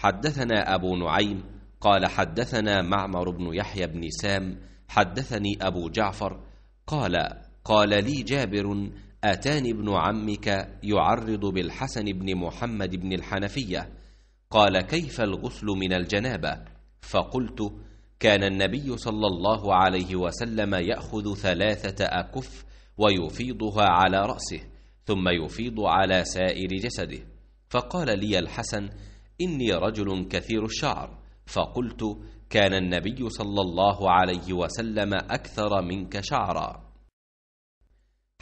حدثنا أبو نعيم قال حدثنا معمر بن يحيى بن سام حدثني أبو جعفر قال قال لي جابر أتاني ابن عمك يعرض بالحسن بن محمد بن الحنفية قال كيف الغسل من الجنابة فقلت كان النبي صلى الله عليه وسلم يأخذ ثلاثة أكف ويفيضها على رأسه ثم يفيض على سائر جسده فقال لي الحسن إني رجل كثير الشعر فقلت كان النبي صلى الله عليه وسلم أكثر منك شعرا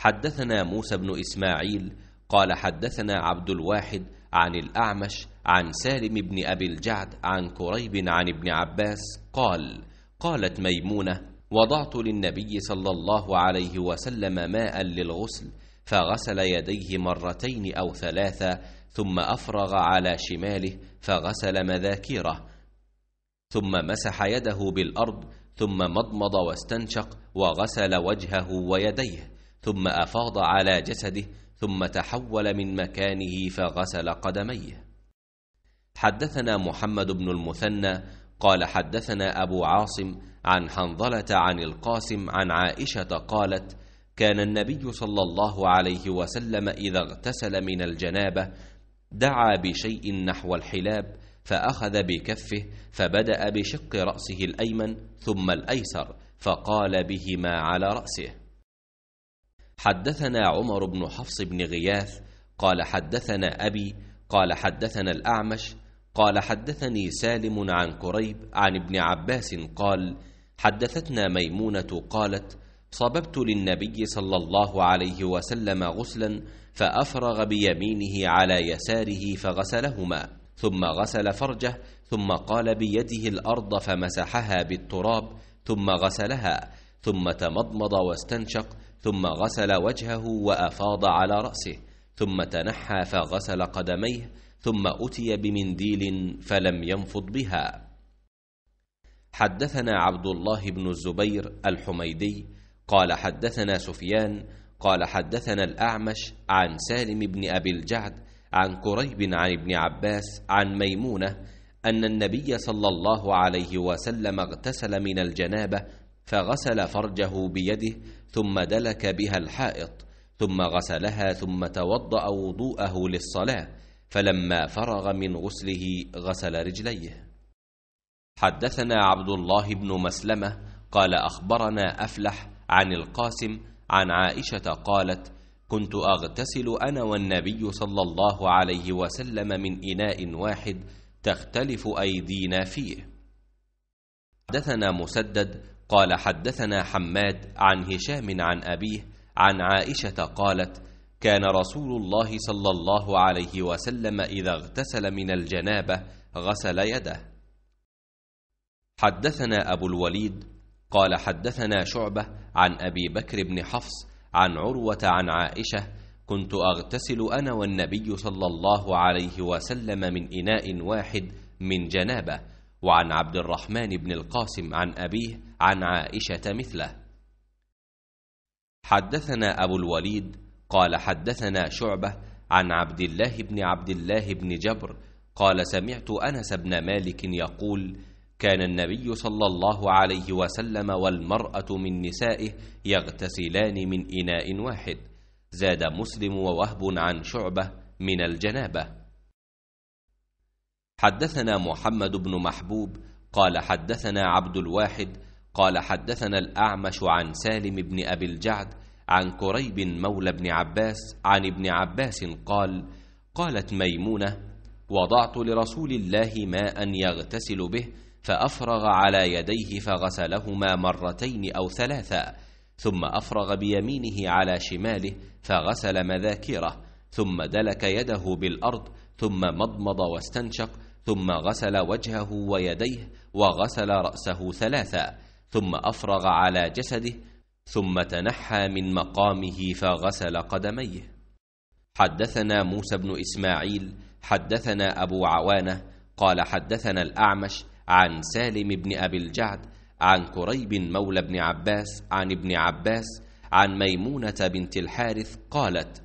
حدثنا موسى بن إسماعيل قال حدثنا عبد الواحد عن الأعمش عن سالم بن أبي الجعد عن كريب عن ابن عباس قال قالت ميمونة وضعت للنبي صلى الله عليه وسلم ماء للغسل فغسل يديه مرتين أو ثلاثة ثم أفرغ على شماله فغسل مذاكيره ثم مسح يده بالأرض ثم مضمض واستنشق وغسل وجهه ويديه ثم أفاض على جسده ثم تحول من مكانه فغسل قدميه حدثنا محمد بن المثنى قال حدثنا أبو عاصم عن حنظلة عن القاسم عن عائشة قالت كان النبي صلى الله عليه وسلم إذا اغتسل من الجنابة دعا بشيء نحو الحلاب فأخذ بكفه فبدأ بشق رأسه الأيمن ثم الأيسر فقال بهما على رأسه حدثنا عمر بن حفص بن غياث قال حدثنا أبي قال حدثنا الأعمش قال حدثني سالم عن كريب عن ابن عباس قال حدثتنا ميمونة قالت صببت للنبي صلى الله عليه وسلم غسلا فأفرغ بيمينه على يساره فغسلهما ثم غسل فرجه ثم قال بيده الأرض فمسحها بالتراب ثم غسلها ثم تمضمض واستنشق ثم غسل وجهه وأفاض على رأسه ثم تنحى فغسل قدميه ثم أتي بمنديل فلم ينفض بها حدثنا عبد الله بن الزبير الحميدي قال حدثنا سفيان قال حدثنا الأعمش عن سالم بن أبي الجعد عن كريب عن ابن عباس عن ميمونة أن النبي صلى الله عليه وسلم اغتسل من الجنابة فغسل فرجه بيده ثم دلك بها الحائط ثم غسلها ثم توضأ وضوءه للصلاة فلما فرغ من غسله غسل رجليه حدثنا عبد الله بن مسلمة قال أخبرنا أفلح عن القاسم عن عائشة قالت كنت أغتسل أنا والنبي صلى الله عليه وسلم من إناء واحد تختلف أيدينا فيه حدثنا مسدد قال حدثنا حماد عن هشام عن أبيه عن عائشة قالت كان رسول الله صلى الله عليه وسلم إذا اغتسل من الجنابة غسل يده حدثنا أبو الوليد قال حدثنا شعبة عن أبي بكر بن حفص عن عروة عن عائشة كنت أغتسل أنا والنبي صلى الله عليه وسلم من إناء واحد من جنابة وعن عبد الرحمن بن القاسم عن أبيه عن عائشة مثله حدثنا أبو الوليد قال حدثنا شعبة عن عبد الله بن عبد الله بن جبر قال سمعت أنس بن مالك يقول كان النبي صلى الله عليه وسلم والمرأة من نسائه يغتسلان من إناء واحد زاد مسلم ووهب عن شعبة من الجنابة حدثنا محمد بن محبوب قال حدثنا عبد الواحد قال حدثنا الأعمش عن سالم بن أبي الجعد عن كريب مولى بن عباس عن ابن عباس قال قالت ميمونة وضعت لرسول الله ماء يغتسل به فافرغ على يديه فغسلهما مرتين او ثلاثا ثم افرغ بيمينه على شماله فغسل مذاكره ثم دلك يده بالارض ثم مضمض واستنشق ثم غسل وجهه ويديه وغسل راسه ثلاثا ثم افرغ على جسده ثم تنحى من مقامه فغسل قدميه حدثنا موسى بن اسماعيل حدثنا ابو عوانه قال حدثنا الاعمش عن سالم بن أبي الجعد عن كريب مولى بن عباس عن ابن عباس عن ميمونة بنت الحارث قالت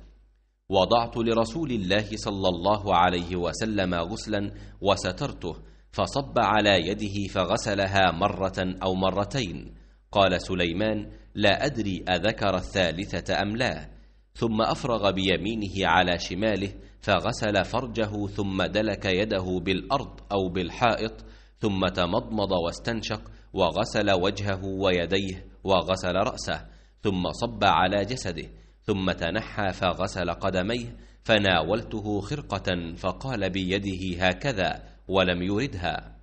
وضعت لرسول الله صلى الله عليه وسلم غسلا وسترته فصب على يده فغسلها مرة أو مرتين قال سليمان لا أدري أذكر الثالثة أم لا ثم أفرغ بيمينه على شماله فغسل فرجه ثم دلك يده بالأرض أو بالحائط ثم تمضمض واستنشق وغسل وجهه ويديه وغسل راسه ثم صب على جسده ثم تنحى فغسل قدميه فناولته خرقه فقال بيده هكذا ولم يردها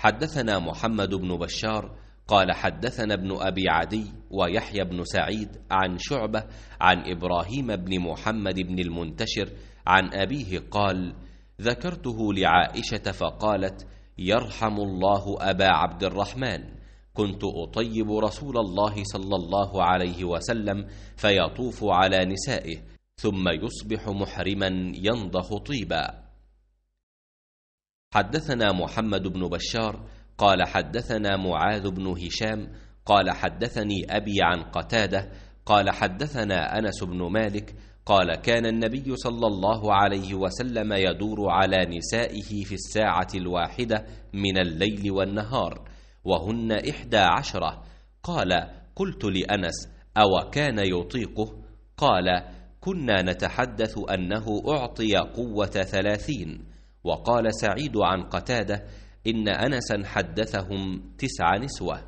حدثنا محمد بن بشار قال حدثنا ابن ابي عدي ويحيى بن سعيد عن شعبه عن ابراهيم بن محمد بن المنتشر عن ابيه قال ذكرته لعائشه فقالت يرحم الله أبا عبد الرحمن كنت أطيب رسول الله صلى الله عليه وسلم فيطوف على نسائه ثم يصبح محرما ينضخ طيبا حدثنا محمد بن بشار قال حدثنا معاذ بن هشام قال حدثني أبي عن قتادة قال حدثنا أنس بن مالك قال كان النبي صلى الله عليه وسلم يدور على نسائه في الساعة الواحدة من الليل والنهار وهن إحدى عشرة قال قلت لأنس أو كان يطيقه قال كنا نتحدث أنه أعطي قوة ثلاثين وقال سعيد عن قتادة إن أنسا حدثهم تسع نسوة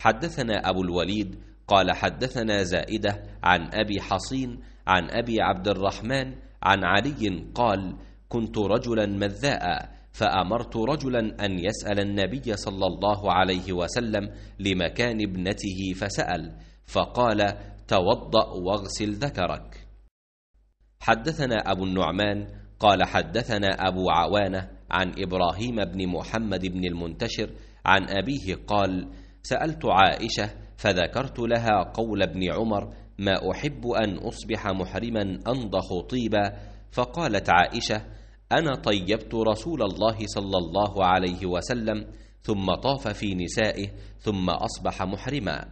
حدثنا أبو الوليد قال حدثنا زائدة عن أبي حصين عن أبي عبد الرحمن عن علي قال كنت رجلا مذاء فأمرت رجلا أن يسأل النبي صلى الله عليه وسلم لمكان ابنته فسأل فقال توضأ واغسل ذكرك حدثنا أبو النعمان قال حدثنا أبو عوانة عن إبراهيم بن محمد بن المنتشر عن أبيه قال سألت عائشة فذكرت لها قول ابن عمر ما احب ان اصبح محرما أنضخ طيبا فقالت عائشه انا طيبت رسول الله صلى الله عليه وسلم ثم طاف في نسائه ثم اصبح محرما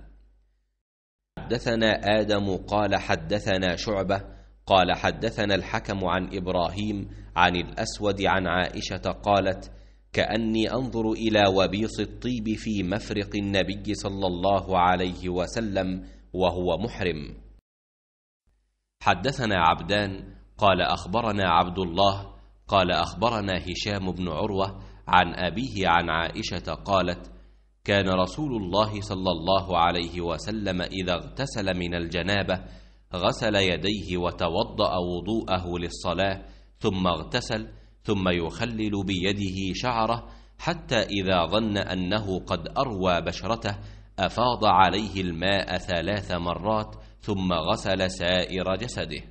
حدثنا ادم قال حدثنا شعبه قال حدثنا الحكم عن ابراهيم عن الاسود عن عائشه قالت كاني انظر الى وبيص الطيب في مفرق النبي صلى الله عليه وسلم وهو محرم حدثنا عبدان قال اخبرنا عبد الله قال اخبرنا هشام بن عروه عن ابيه عن عائشه قالت كان رسول الله صلى الله عليه وسلم اذا اغتسل من الجنابه غسل يديه وتوضا وضوءه للصلاه ثم اغتسل ثم يخلل بيده شعره حتى إذا ظن أنه قد أروى بشرته أفاض عليه الماء ثلاث مرات ثم غسل سائر جسده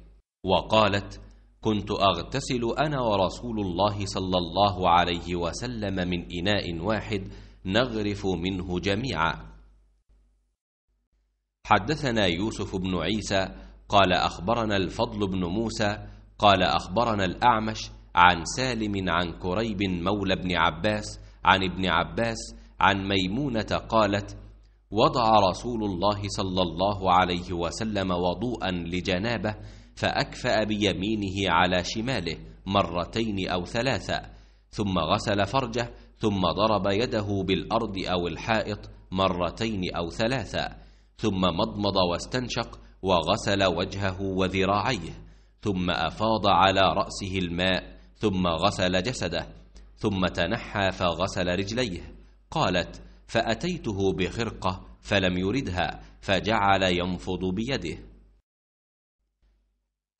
وقالت كنت أغتسل أنا ورسول الله صلى الله عليه وسلم من إناء واحد نغرف منه جميعا حدثنا يوسف بن عيسى قال أخبرنا الفضل بن موسى قال أخبرنا الأعمش عن سالم عن كريب مولى ابن عباس عن ابن عباس عن ميمونه قالت وضع رسول الله صلى الله عليه وسلم وضوءا لجنابه فاكفا بيمينه على شماله مرتين او ثلاثه ثم غسل فرجه ثم ضرب يده بالارض او الحائط مرتين او ثلاثه ثم مضمض واستنشق وغسل وجهه وذراعيه ثم افاض على راسه الماء ثم غسل جسده ثم تنحى فغسل رجليه قالت فأتيته بخرقة فلم يردها فجعل ينفض بيده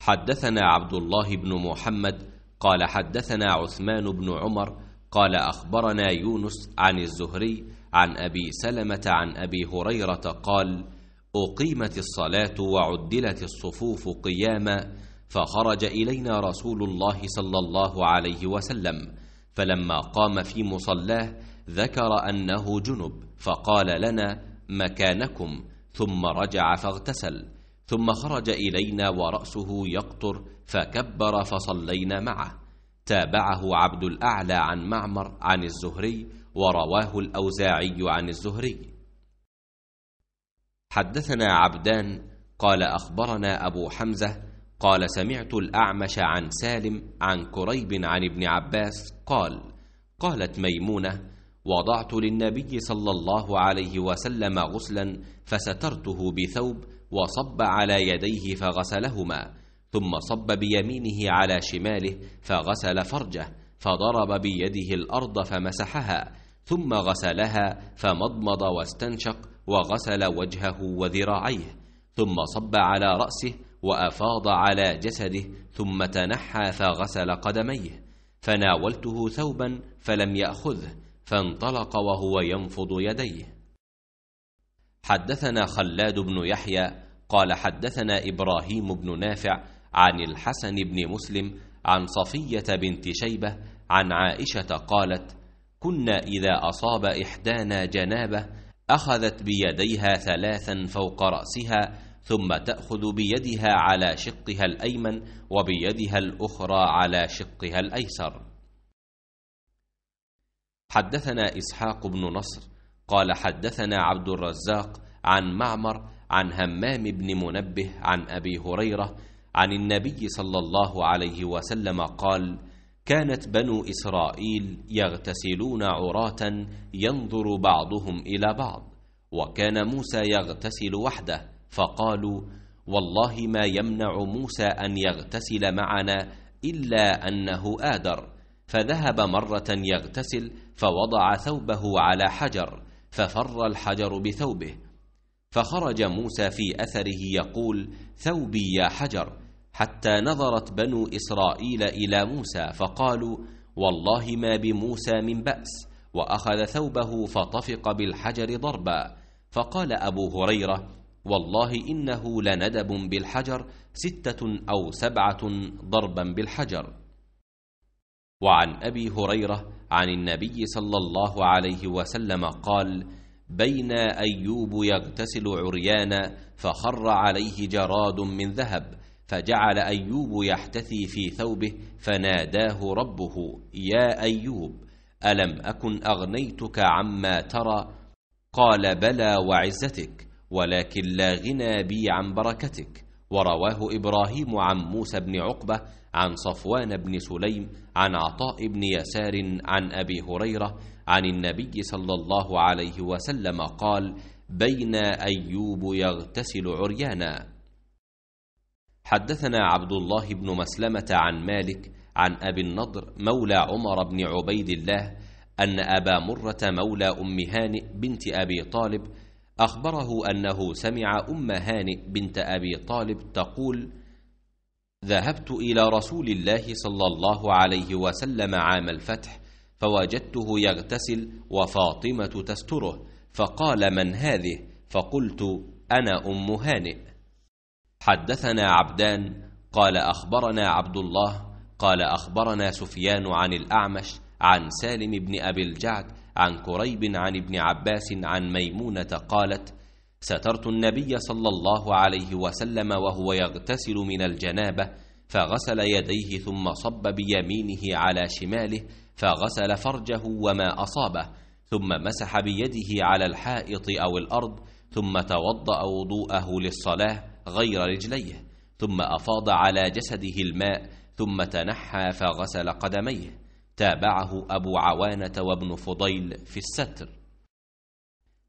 حدثنا عبد الله بن محمد قال حدثنا عثمان بن عمر قال أخبرنا يونس عن الزهري عن أبي سلمة عن أبي هريرة قال أقيمت الصلاة وعدلت الصفوف قياما فخرج الينا رسول الله صلى الله عليه وسلم فلما قام في مصلاه ذكر انه جنب فقال لنا مكانكم ثم رجع فاغتسل ثم خرج الينا وراسه يقطر فكبر فصلينا معه تابعه عبد الاعلى عن معمر عن الزهري ورواه الاوزاعي عن الزهري حدثنا عبدان قال اخبرنا ابو حمزه قال سمعت الأعمش عن سالم عن كريب عن ابن عباس قال قالت ميمونة وضعت للنبي صلى الله عليه وسلم غسلا فسترته بثوب وصب على يديه فغسلهما ثم صب بيمينه على شماله فغسل فرجه فضرب بيده الأرض فمسحها ثم غسلها فمضمض واستنشق وغسل وجهه وذراعيه ثم صب على رأسه وافاض على جسده ثم تنحى فغسل قدميه فناولته ثوبا فلم ياخذه فانطلق وهو ينفض يديه حدثنا خلاد بن يحيى قال حدثنا ابراهيم بن نافع عن الحسن بن مسلم عن صفيه بنت شيبه عن عائشه قالت كنا اذا اصاب احدانا جنابه اخذت بيديها ثلاثا فوق راسها ثم تأخذ بيدها على شقها الأيمن وبيدها الأخرى على شقها الأيسر حدثنا إسحاق بن نصر قال حدثنا عبد الرزاق عن معمر عن همام بن منبه عن أبي هريرة عن النبي صلى الله عليه وسلم قال كانت بنو إسرائيل يغتسلون عراة ينظر بعضهم إلى بعض وكان موسى يغتسل وحده فقالوا والله ما يمنع موسى أن يغتسل معنا إلا أنه آدر فذهب مرة يغتسل فوضع ثوبه على حجر ففر الحجر بثوبه فخرج موسى في أثره يقول ثوبي يا حجر حتى نظرت بنو إسرائيل إلى موسى فقالوا والله ما بموسى من بأس وأخذ ثوبه فطفق بالحجر ضربا فقال أبو هريرة والله إنه لندب بالحجر ستة أو سبعة ضربا بالحجر وعن أبي هريرة عن النبي صلى الله عليه وسلم قال بين أيوب يغتسل عريانا فخر عليه جراد من ذهب فجعل أيوب يحتثي في ثوبه فناداه ربه يا أيوب ألم أكن أغنيتك عما ترى قال بلى وعزتك ولكن لا غنى بي عن بركتك ورواه إبراهيم عن موسى بن عقبة عن صفوان بن سليم عن عطاء بن يسار عن أبي هريرة عن النبي صلى الله عليه وسلم قال بين أيوب يغتسل عريانا حدثنا عبد الله بن مسلمة عن مالك عن أبي النضر مولى عمر بن عبيد الله أن أبا مرة مولى أم هانئ بنت أبي طالب أخبره أنه سمع أم هانئ بنت أبي طالب تقول ذهبت إلى رسول الله صلى الله عليه وسلم عام الفتح فوجدته يغتسل وفاطمة تستره فقال من هذه فقلت أنا أم هانئ حدثنا عبدان قال أخبرنا عبد الله قال أخبرنا سفيان عن الأعمش عن سالم بن أبي الجعد عن كريب عن ابن عباس عن ميمونة قالت سترت النبي صلى الله عليه وسلم وهو يغتسل من الجنابة فغسل يديه ثم صب بيمينه على شماله فغسل فرجه وما أصابه ثم مسح بيده على الحائط أو الأرض ثم توضأ وضوءه للصلاة غير رجليه ثم أفاض على جسده الماء ثم تنحى فغسل قدميه تابعه أبو عوانة وابن فضيل في الستر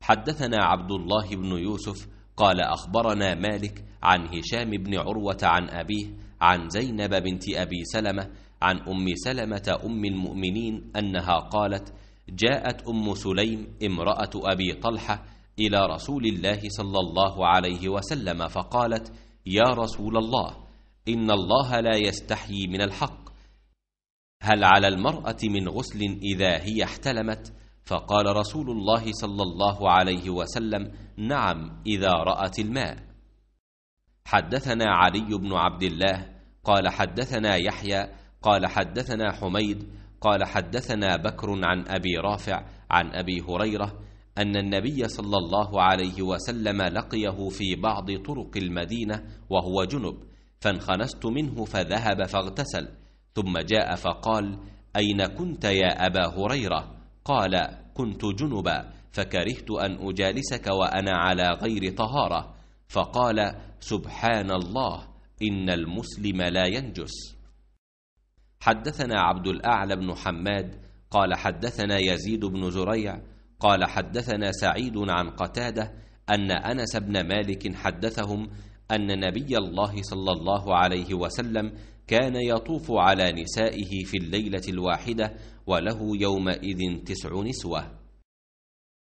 حدثنا عبد الله بن يوسف قال أخبرنا مالك عن هشام بن عروة عن أبيه عن زينب بنت أبي سلمة عن أم سلمة أم المؤمنين أنها قالت جاءت أم سليم امرأة أبي طلحة إلى رسول الله صلى الله عليه وسلم فقالت يا رسول الله إن الله لا يستحيي من الحق هل على المرأة من غسل إذا هي احتلمت؟ فقال رسول الله صلى الله عليه وسلم نعم إذا رأت الماء حدثنا علي بن عبد الله قال حدثنا يحيى قال حدثنا حميد قال حدثنا بكر عن أبي رافع عن أبي هريرة أن النبي صلى الله عليه وسلم لقيه في بعض طرق المدينة وهو جنب فانخنست منه فذهب فاغتسل ثم جاء فقال أين كنت يا أبا هريرة قال كنت جنبا فكرهت أن أجالسك وأنا على غير طهارة فقال سبحان الله إن المسلم لا ينجس حدثنا عبد الأعلى بن حماد قال حدثنا يزيد بن زريع قال حدثنا سعيد عن قتادة أن أنس بن مالك حدثهم أن نبي الله صلى الله عليه وسلم كان يطوف على نسائه في الليلة الواحدة وله يومئذ تسع نسوة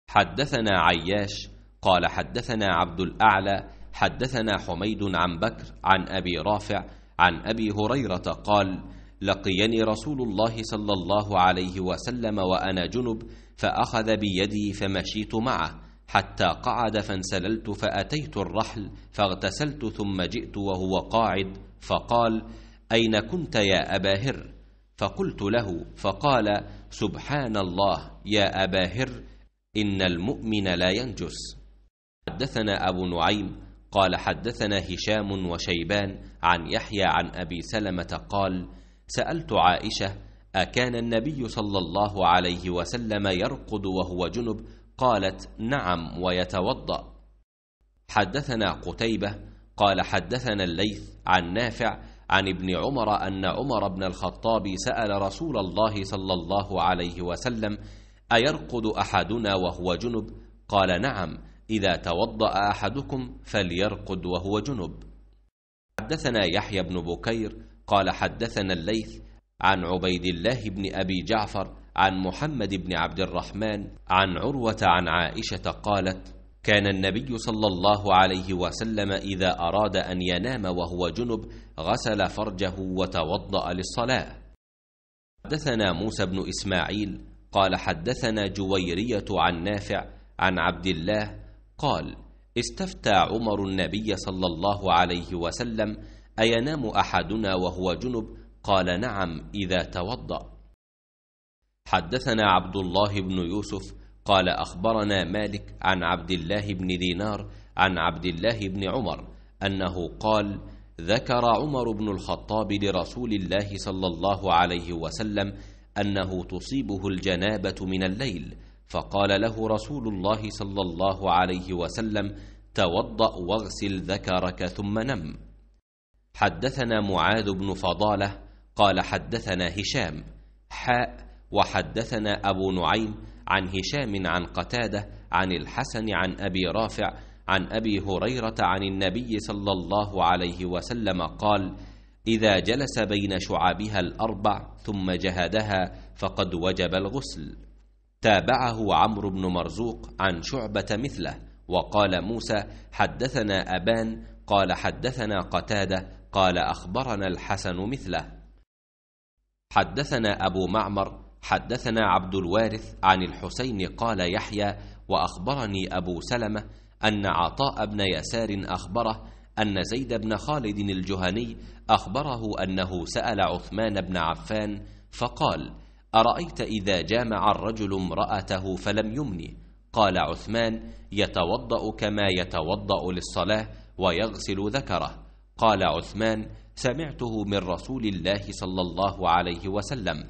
حدثنا عياش قال حدثنا عبد الأعلى حدثنا حميد عن بكر عن أبي رافع عن أبي هريرة قال لقيني رسول الله صلى الله عليه وسلم وأنا جنب فأخذ بيدي فمشيت معه حتى قعد فانسللت فأتيت الرحل فاغتسلت ثم جئت وهو قاعد فقال أين كنت يا أبا هر فقلت له فقال سبحان الله يا أبا هر إن المؤمن لا ينجس حدثنا أبو نعيم قال حدثنا هشام وشيبان عن يحيى عن أبي سلمة قال سألت عائشة أكان النبي صلى الله عليه وسلم يرقد وهو جنب قالت نعم ويتوضأ حدثنا قتيبة قال حدثنا الليث عن نافع عن ابن عمر أن عمر بن الخطاب سأل رسول الله صلى الله عليه وسلم أيرقد أحدنا وهو جنب؟ قال نعم إذا توضأ أحدكم فليرقد وهو جنب حدثنا يحيى بن بكير قال حدثنا الليث عن عبيد الله بن أبي جعفر عن محمد بن عبد الرحمن عن عروة عن عائشة قالت كان النبي صلى الله عليه وسلم إذا أراد أن ينام وهو جنب غسل فرجه وتوضأ للصلاة حدثنا موسى بن إسماعيل قال حدثنا جويرية عن نافع عن عبد الله قال استفتى عمر النبي صلى الله عليه وسلم أينام أحدنا وهو جنب قال نعم إذا توضأ حدثنا عبد الله بن يوسف قال أخبرنا مالك عن عبد الله بن دينار عن عبد الله بن عمر أنه قال ذكر عمر بن الخطاب لرسول الله صلى الله عليه وسلم انه تصيبه الجنابه من الليل فقال له رسول الله صلى الله عليه وسلم توضا واغسل ذكرك ثم نم حدثنا معاذ بن فضاله قال حدثنا هشام حاء وحدثنا ابو نعيم عن هشام عن قتاده عن الحسن عن ابي رافع عن أبي هريرة عن النبي صلى الله عليه وسلم قال إذا جلس بين شعابها الأربع ثم جهدها فقد وجب الغسل تابعه عمرو بن مرزوق عن شعبة مثله وقال موسى حدثنا أبان قال حدثنا قتادة قال أخبرنا الحسن مثله حدثنا أبو معمر حدثنا عبد الوارث عن الحسين قال يحيى وأخبرني أبو سلمة أن عطاء بن يسار أخبره أن زيد بن خالد الجهني أخبره أنه سأل عثمان بن عفان فقال أرأيت إذا جامع الرجل امرأته فلم يمني قال عثمان يتوضأ كما يتوضأ للصلاة ويغسل ذكره قال عثمان سمعته من رسول الله صلى الله عليه وسلم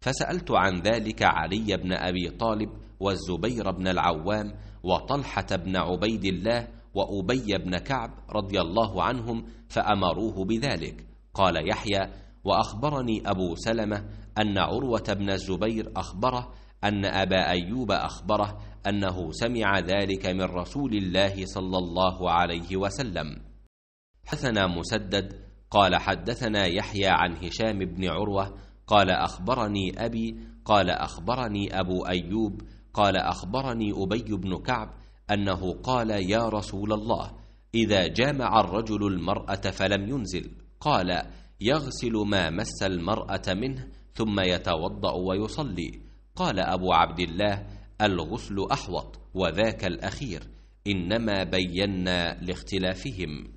فسألت عن ذلك علي بن أبي طالب والزبير بن العوام وطلحة بن عبيد الله وأبي بن كعب رضي الله عنهم فأمروه بذلك قال يحيى وأخبرني أبو سلمة أن عروة بن الزبير أخبره أن أبا أيوب أخبره أنه سمع ذلك من رسول الله صلى الله عليه وسلم حثنا مسدد قال حدثنا يحيى عن هشام بن عروة قال أخبرني أبي قال أخبرني أبو أيوب قال اخبرني ابي بن كعب انه قال يا رسول الله اذا جامع الرجل المراه فلم ينزل قال يغسل ما مس المراه منه ثم يتوضا ويصلي قال ابو عبد الله الغسل احوط وذاك الاخير انما بينا لاختلافهم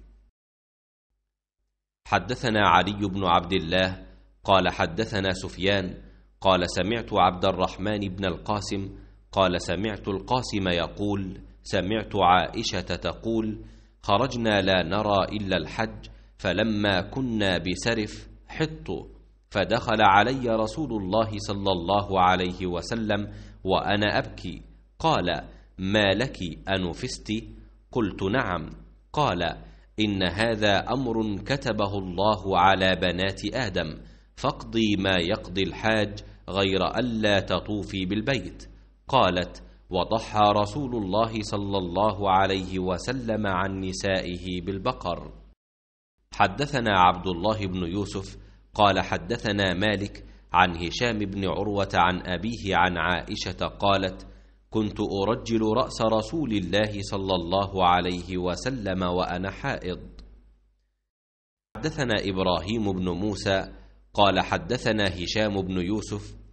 حدثنا علي بن عبد الله قال حدثنا سفيان قال سمعت عبد الرحمن بن القاسم قال سمعت القاسم يقول سمعت عائشه تقول خرجنا لا نرى الا الحج فلما كنا بسرف حط فدخل علي رسول الله صلى الله عليه وسلم وانا ابكي قال ما لك انفست قلت نعم قال ان هذا امر كتبه الله على بنات ادم فاقضي ما يقضي الحاج غير الا تطوفي بالبيت قالت وضحى رسول الله صلى الله عليه وسلم عن نسائه بالبقر حدثنا عبد الله بن يوسف قال حدثنا مالك عن هشام بن عروه عن ابيه عن عائشه قالت كنت ارجل راس رسول الله صلى الله عليه وسلم وانا حائض حدثنا ابراهيم بن موسى قال حدثنا هشام بن يوسف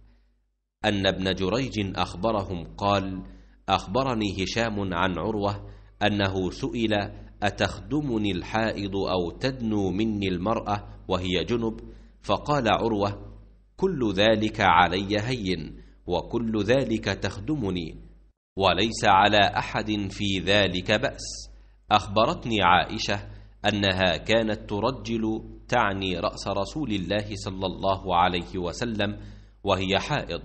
ان ابن جريج اخبرهم قال اخبرني هشام عن عروه انه سئل اتخدمني الحائض او تدنو مني المراه وهي جنب فقال عروه كل ذلك علي هين وكل ذلك تخدمني وليس على احد في ذلك باس اخبرتني عائشه انها كانت ترجل تعني راس رسول الله صلى الله عليه وسلم وهي حائض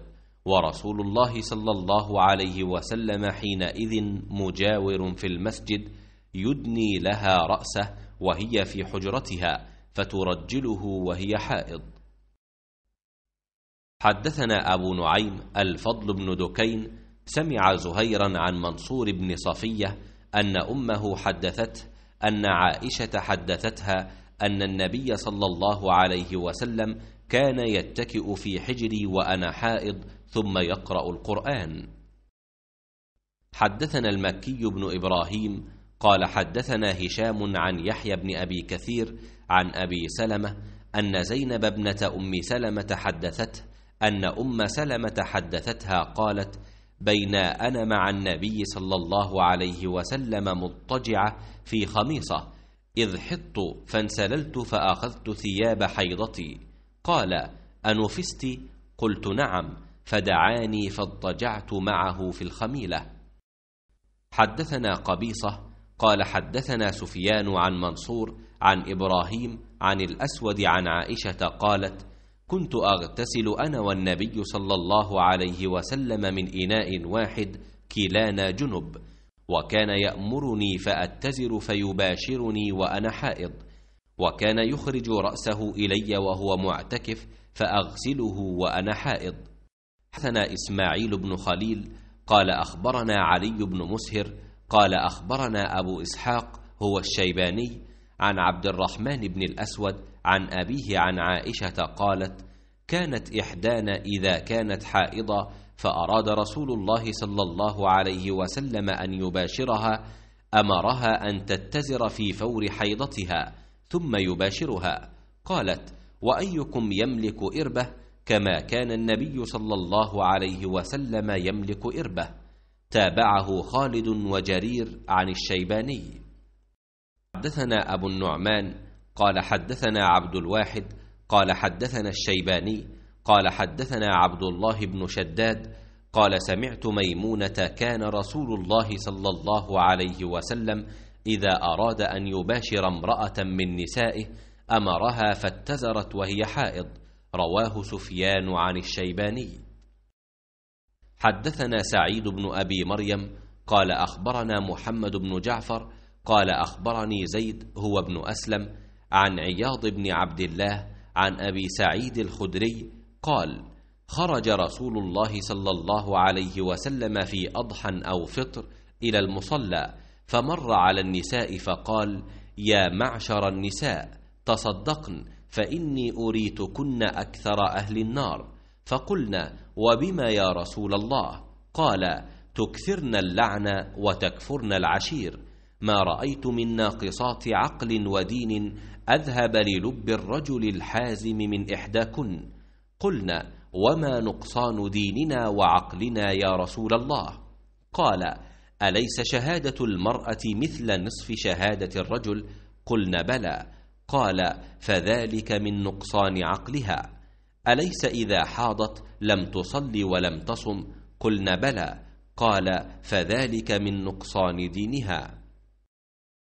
ورسول الله صلى الله عليه وسلم حينئذ مجاور في المسجد يدني لها راسه وهي في حجرتها فترجله وهي حائض حدثنا ابو نعيم الفضل بن دكين سمع زهيرا عن منصور بن صفيه ان امه حدثته ان عائشه حدثتها ان النبي صلى الله عليه وسلم كان يتكئ في حجري وانا حائض ثم يقرأ القرآن حدثنا المكي بن إبراهيم قال حدثنا هشام عن يحيى بن أبي كثير عن أبي سلمة أن زينب ابنة أم سلمة حدثته أن أم سلمة حدثتها قالت بين أنا مع النبي صلى الله عليه وسلم مضطجعة في خميصة إذ حطت فانسللت فأخذت ثياب حيضتي قال أنفست قلت نعم فدعاني فاضطجعت معه في الخميله حدثنا قبيصه قال حدثنا سفيان عن منصور عن ابراهيم عن الاسود عن عائشه قالت كنت اغتسل انا والنبي صلى الله عليه وسلم من اناء واحد كلانا جنب وكان يامرني فاتزر فيباشرني وانا حائض وكان يخرج راسه الي وهو معتكف فاغسله وانا حائض حدثنا إسماعيل بن خليل قال أخبرنا علي بن مسهر قال أخبرنا أبو إسحاق هو الشيباني عن عبد الرحمن بن الأسود عن أبيه عن عائشة قالت كانت إحدانا إذا كانت حائضة فأراد رسول الله صلى الله عليه وسلم أن يباشرها أمرها أن تتزر في فور حيضتها ثم يباشرها قالت وأيكم يملك إربه كما كان النبي صلى الله عليه وسلم يملك إربة تابعه خالد وجرير عن الشيباني حدثنا أبو النعمان قال حدثنا عبد الواحد قال حدثنا الشيباني قال حدثنا عبد الله بن شداد قال سمعت ميمونة كان رسول الله صلى الله عليه وسلم إذا أراد أن يباشر امرأة من نسائه أمرها فاتزرت وهي حائض رواه سفيان عن الشيباني حدثنا سعيد بن أبي مريم قال أخبرنا محمد بن جعفر قال أخبرني زيد هو ابن أسلم عن عياض بن عبد الله عن أبي سعيد الخدري قال خرج رسول الله صلى الله عليه وسلم في أضحى أو فطر إلى المصلى فمر على النساء فقال يا معشر النساء تصدقن فاني اريتكن اكثر اهل النار فقلنا وبما يا رسول الله قال تكثرن اللعن وتكفرن العشير ما رايت من ناقصات عقل ودين اذهب للب الرجل الحازم من احداكن قلنا وما نقصان ديننا وعقلنا يا رسول الله قال اليس شهاده المراه مثل نصف شهاده الرجل قلنا بلى قال فذلك من نقصان عقلها أليس إذا حاضت لم تصلي ولم تصم قلنا بلى قال فذلك من نقصان دينها